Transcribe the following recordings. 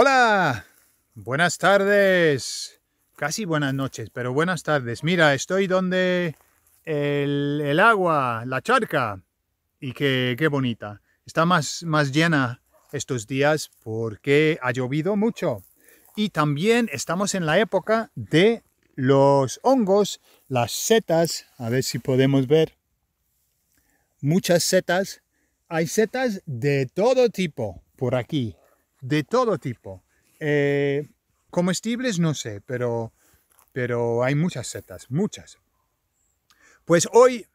Hola, buenas tardes. Casi buenas noches, pero buenas tardes. Mira, estoy donde el, agua, la charca. Y qué, qué, bonita. Está más, más llena estos días porque ha llovido mucho. Y también estamos en la época de los hongos, las setas. A ver si podemos ver. Muchas setas. Hay setas de todo tipo por aquí de todo tipo. Eh, comestibles no sé, pero, pero hay muchas setas, muchas. Pues hoy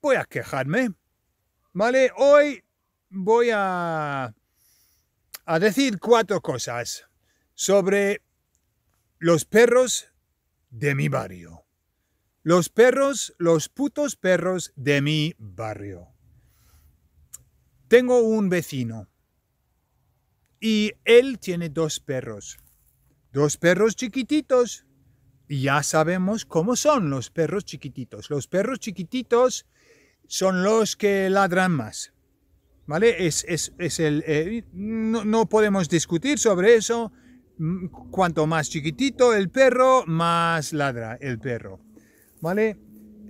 voy a quejarme, ¿vale? Hoy voy a, a decir cuatro cosas sobre los perros de mi barrio. Los perros, los putos perros de mi barrio. Tengo un vecino y él tiene dos perros, dos perros chiquititos. Y ya sabemos cómo son los perros chiquititos. Los perros chiquititos son los que ladran más. ¿Vale? Es, el, eh, no, podemos discutir sobre eso. Mm, cuanto más chiquitito el perro, más ladra el perro. ¿Vale?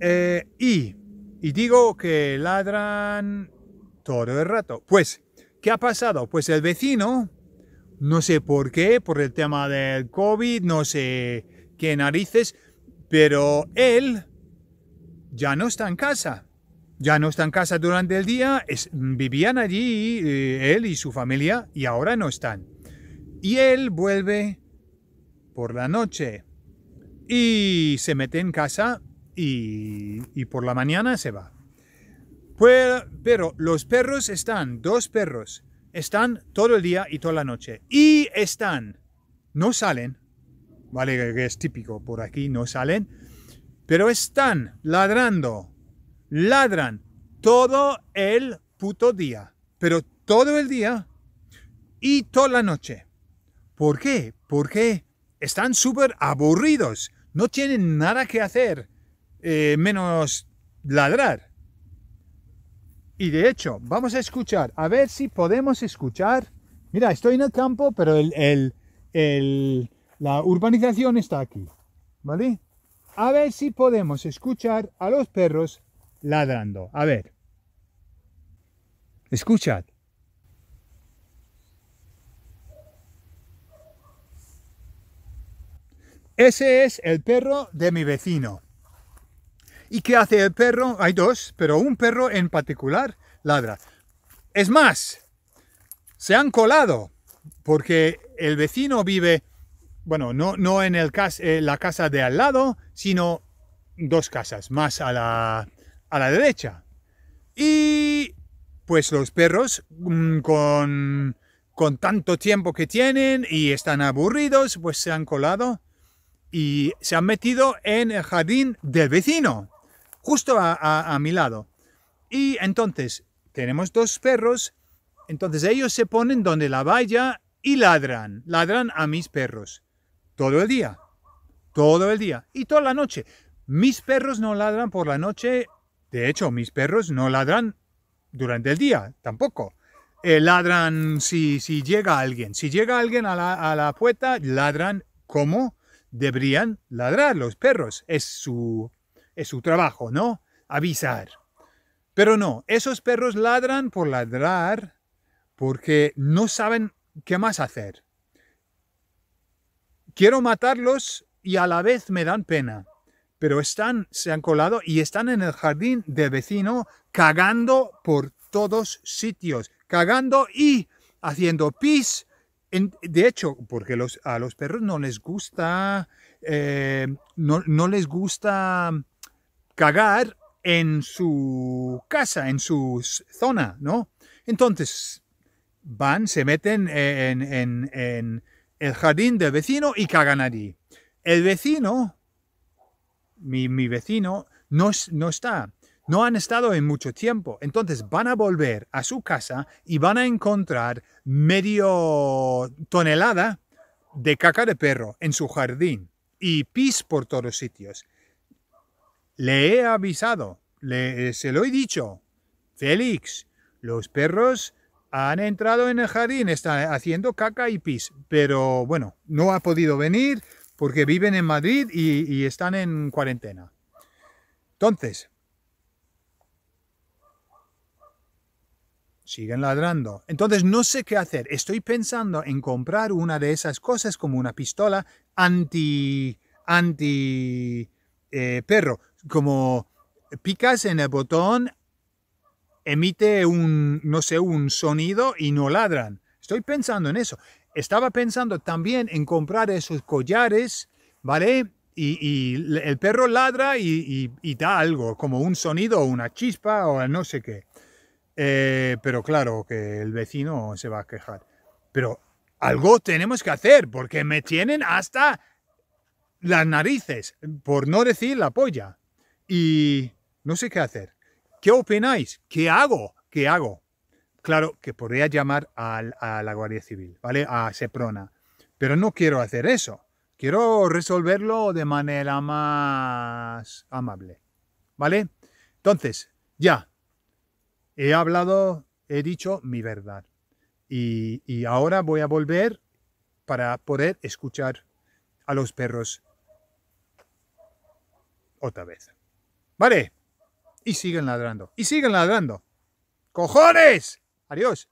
Eh, y, y digo que ladran todo el rato. Pues ¿Qué ha pasado? Pues el vecino, no sé por qué, por el tema del COVID, no sé qué narices, pero él ya no está en casa. Ya no está en casa durante el día, vivían allí eh, él y su familia y ahora no están. Y él vuelve por la noche y se mete en casa y por la mañana se va. Pero, los perros están, dos perros, están todo el día y toda la noche. Y están, no salen, vale, que es típico por aquí, no salen, pero están ladrando, ladran todo el puto día, pero todo el día y toda la noche. ¿Por qué? Porque están súper aburridos, no tienen nada que hacer, eh, menos ladrar. Y de hecho, vamos a escuchar, a ver si podemos escuchar. Mira, estoy en el campo, pero el, la urbanización está aquí, ¿vale? A ver si podemos escuchar a los perros ladrando. A ver. Escuchad. Ese es el perro de mi vecino. ¿Y qué hace el perro? Hay dos, pero un perro en particular ladra. Es más, se han colado porque el vecino vive, bueno, no, no en eh, la casa de al lado, sino dos casas más a la, a la derecha. Y pues los perros mm, con, con tanto tiempo que tienen y están aburridos, pues se han colado y se han metido en el jardín del vecino justo a, mi lado. Y entonces tenemos dos perros, entonces ellos se ponen donde la valla y ladran, ladran a mis perros. Todo el día, todo el día y toda la noche. Mis perros no ladran por la noche, de hecho mis perros no ladran durante el día tampoco. Eh, ladran si, si, llega alguien, si llega alguien a la, a la puerta, ladran como deberían ladrar los perros. Es su es su trabajo, ¿no? Avisar. Pero no, esos perros ladran por ladrar porque no saben qué más hacer. Quiero matarlos y a la vez me dan pena. Pero están, se han colado y están en el jardín del vecino cagando por todos sitios. Cagando y haciendo pis. de hecho, porque a los perros no les gusta, eh, no les gusta cagar en su casa, en su zona, ¿no? Entonces van, se meten en, el jardín del vecino y cagan allí. El vecino, mi, vecino, no, no está no han estado en mucho tiempo. Entonces van a volver a su casa y van a encontrar medio tonelada de caca de perro en su jardín y pis por todos sitios. Le he avisado, eh, se lo he dicho. Félix, los perros han entrado en el jardín, están haciendo caca y pis, pero bueno, no ha podido venir porque viven en Madrid y, están en cuarentena. Entonces, siguen ladrando. Entonces no sé qué hacer. Estoy pensando en comprar una de esas cosas como una pistola anti anti eh, perro como picas en el botón, emite un, no sé, un sonido y no ladran. Estoy pensando en eso. Estaba pensando también en comprar esos collares, ¿vale? Y, el perro ladra y, da algo, como un sonido o una chispa o no sé qué. Eh, pero claro que el vecino se va a quejar. Pero algo tenemos que hacer porque me tienen hasta las narices, por no decir la polla y no sé qué hacer. ¿Qué opináis? ¿Qué hago? ¿Qué hago? Claro que podría llamar a, la Guardia Civil, ¿vale? A Seprona. Pero no quiero hacer eso. Quiero resolverlo de manera más amable. ¿Vale? Entonces, ya. He hablado, he dicho mi verdad. Y, y ahora voy a volver para poder escuchar a los perros otra vez. ¿Vale? Y siguen ladrando. Y siguen ladrando. ¡Cojones! Adiós.